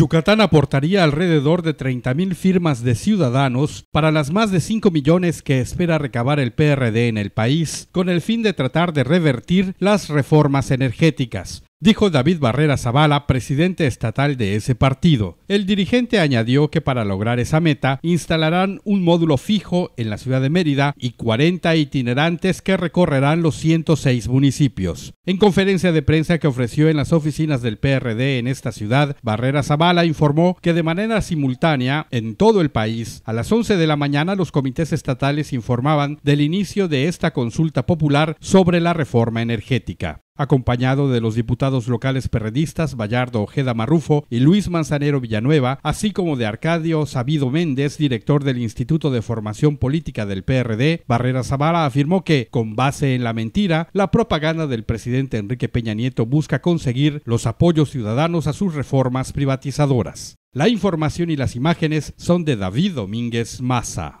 Yucatán aportaría alrededor de 30.000 firmas de ciudadanos para las más de 5 millones que espera recabar el PRD en el país, con el fin de tratar de revertir las reformas energéticas dijo David Barrera Zavala, presidente estatal de ese partido. El dirigente añadió que para lograr esa meta instalarán un módulo fijo en la ciudad de Mérida y 40 itinerantes que recorrerán los 106 municipios. En conferencia de prensa que ofreció en las oficinas del PRD en esta ciudad, Barrera Zavala informó que de manera simultánea en todo el país, a las 11 de la mañana los comités estatales informaban del inicio de esta consulta popular sobre la reforma energética acompañado de los diputados locales perredistas Vallardo Ojeda Marrufo y Luis Manzanero Villanueva, así como de Arcadio Sabido Méndez, director del Instituto de Formación Política del PRD, Barrera Zavala afirmó que, con base en la mentira, la propaganda del presidente Enrique Peña Nieto busca conseguir los apoyos ciudadanos a sus reformas privatizadoras. La información y las imágenes son de David Domínguez Maza.